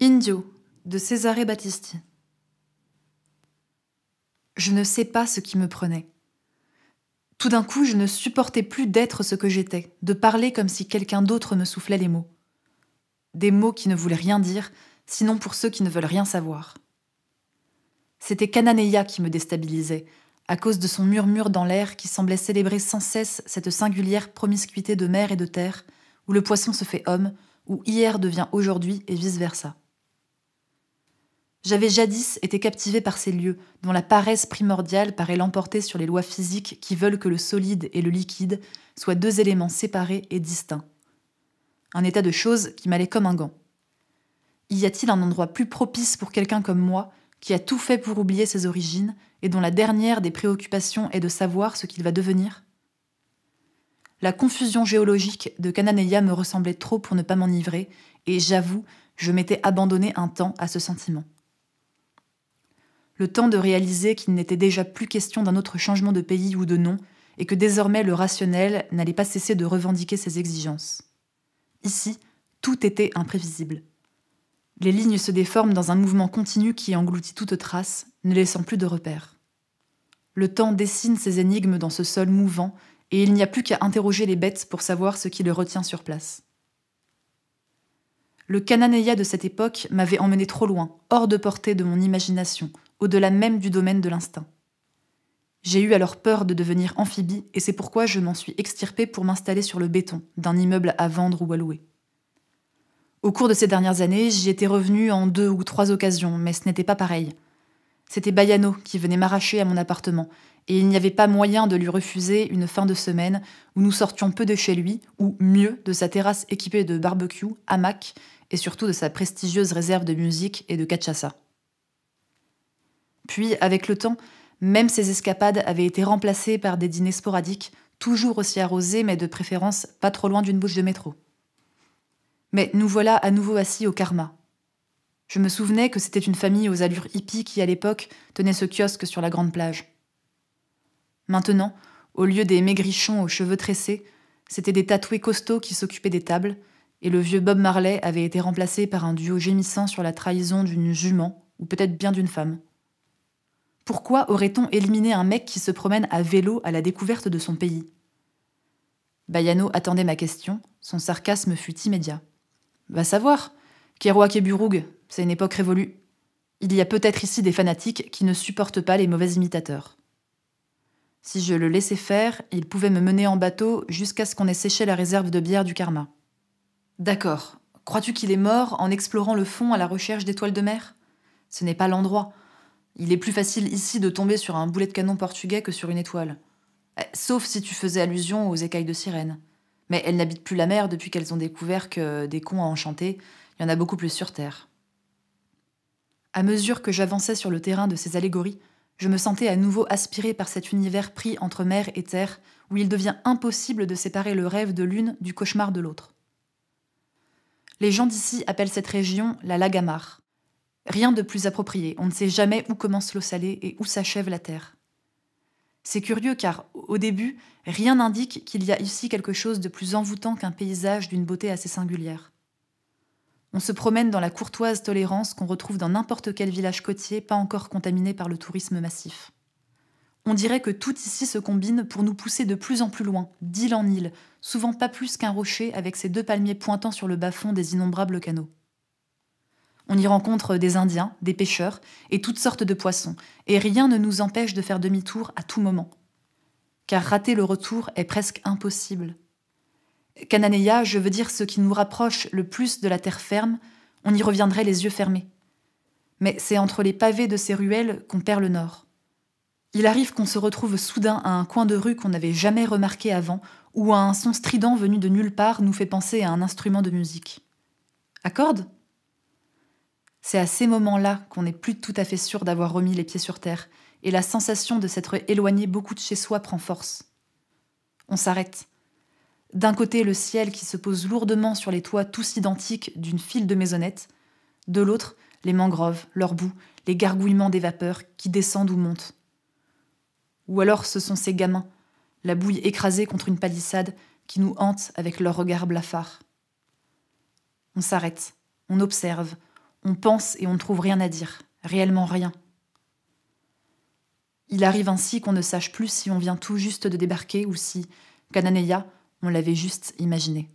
Indio de Césaré Battisti. Je ne sais pas ce qui me prenait. Tout d'un coup, je ne supportais plus d'être ce que j'étais, de parler comme si quelqu'un d'autre me soufflait les mots. Des mots qui ne voulaient rien dire, sinon pour ceux qui ne veulent rien savoir. C'était Cananeia qui me déstabilisait, à cause de son murmure dans l'air qui semblait célébrer sans cesse cette singulière promiscuité de mer et de terre, où le poisson se fait homme, où hier devient aujourd'hui et vice-versa. J'avais jadis été captivé par ces lieux, dont la paresse primordiale paraît l'emporter sur les lois physiques qui veulent que le solide et le liquide soient deux éléments séparés et distincts. Un état de choses qui m'allait comme un gant. Y a-t-il un endroit plus propice pour quelqu'un comme moi, qui a tout fait pour oublier ses origines, et dont la dernière des préoccupations est de savoir ce qu'il va devenir La confusion géologique de Cananeia me ressemblait trop pour ne pas m'enivrer, et j'avoue, je m'étais abandonné un temps à ce sentiment le temps de réaliser qu'il n'était déjà plus question d'un autre changement de pays ou de nom, et que désormais le rationnel n'allait pas cesser de revendiquer ses exigences. Ici, tout était imprévisible. Les lignes se déforment dans un mouvement continu qui engloutit toute trace, ne laissant plus de repères. Le temps dessine ses énigmes dans ce sol mouvant, et il n'y a plus qu'à interroger les bêtes pour savoir ce qui le retient sur place. Le cananéa de cette époque m'avait emmené trop loin, hors de portée de mon imagination, au-delà même du domaine de l'instinct. J'ai eu alors peur de devenir amphibie et c'est pourquoi je m'en suis extirpée pour m'installer sur le béton d'un immeuble à vendre ou à louer. Au cours de ces dernières années, j'y étais revenue en deux ou trois occasions, mais ce n'était pas pareil. C'était Bayano qui venait m'arracher à mon appartement, et il n'y avait pas moyen de lui refuser une fin de semaine où nous sortions peu de chez lui, ou mieux, de sa terrasse équipée de barbecue, hamac, et surtout de sa prestigieuse réserve de musique et de cachaça. Puis, avec le temps, même ces escapades avaient été remplacées par des dîners sporadiques, toujours aussi arrosés, mais de préférence pas trop loin d'une bouche de métro. Mais nous voilà à nouveau assis au karma. Je me souvenais que c'était une famille aux allures hippies qui, à l'époque, tenait ce kiosque sur la grande plage. Maintenant, au lieu des maigrichons aux cheveux tressés, c'était des tatoués costauds qui s'occupaient des tables, et le vieux Bob Marley avait été remplacé par un duo gémissant sur la trahison d'une jument, ou peut-être bien d'une femme. Pourquoi aurait-on éliminé un mec qui se promène à vélo à la découverte de son pays Bayano attendait ma question, son sarcasme fut immédiat. Va savoir Kerouac et Burug, c'est une époque révolue. Il y a peut-être ici des fanatiques qui ne supportent pas les mauvais imitateurs. Si je le laissais faire, il pouvait me mener en bateau jusqu'à ce qu'on ait séché la réserve de bière du karma. D'accord. Crois-tu qu'il est mort en explorant le fond à la recherche d'étoiles de mer Ce n'est pas l'endroit. Il est plus facile ici de tomber sur un boulet de canon portugais que sur une étoile. Eh, sauf si tu faisais allusion aux écailles de sirène. Mais elles n'habitent plus la mer depuis qu'elles ont découvert que des cons à enchanter, il y en a beaucoup plus sur Terre. À mesure que j'avançais sur le terrain de ces allégories, je me sentais à nouveau aspiré par cet univers pris entre mer et terre, où il devient impossible de séparer le rêve de l'une du cauchemar de l'autre. Les gens d'ici appellent cette région la Lagamar. Rien de plus approprié, on ne sait jamais où commence l'eau salée et où s'achève la terre. C'est curieux car, au début, rien n'indique qu'il y a ici quelque chose de plus envoûtant qu'un paysage d'une beauté assez singulière. On se promène dans la courtoise tolérance qu'on retrouve dans n'importe quel village côtier pas encore contaminé par le tourisme massif. On dirait que tout ici se combine pour nous pousser de plus en plus loin, d'île en île, souvent pas plus qu'un rocher avec ses deux palmiers pointant sur le bas-fond des innombrables canaux. On y rencontre des Indiens, des pêcheurs et toutes sortes de poissons, et rien ne nous empêche de faire demi-tour à tout moment. Car rater le retour est presque impossible. Cananeia, je veux dire ce qui nous rapproche le plus de la terre ferme, on y reviendrait les yeux fermés. Mais c'est entre les pavés de ces ruelles qu'on perd le nord. Il arrive qu'on se retrouve soudain à un coin de rue qu'on n'avait jamais remarqué avant, ou à un son strident venu de nulle part nous fait penser à un instrument de musique. Accorde c'est à ces moments-là qu'on n'est plus tout à fait sûr d'avoir remis les pieds sur terre, et la sensation de s'être éloigné beaucoup de chez soi prend force. On s'arrête. D'un côté, le ciel qui se pose lourdement sur les toits tous identiques d'une file de maisonnettes, de l'autre, les mangroves, leurs bouts, les gargouillements des vapeurs qui descendent ou montent. Ou alors ce sont ces gamins, la bouille écrasée contre une palissade, qui nous hantent avec leurs regards blafards. On s'arrête, on observe, on pense et on ne trouve rien à dire, réellement rien. Il arrive ainsi qu'on ne sache plus si on vient tout juste de débarquer ou si, Kananeya, on l'avait juste imaginé.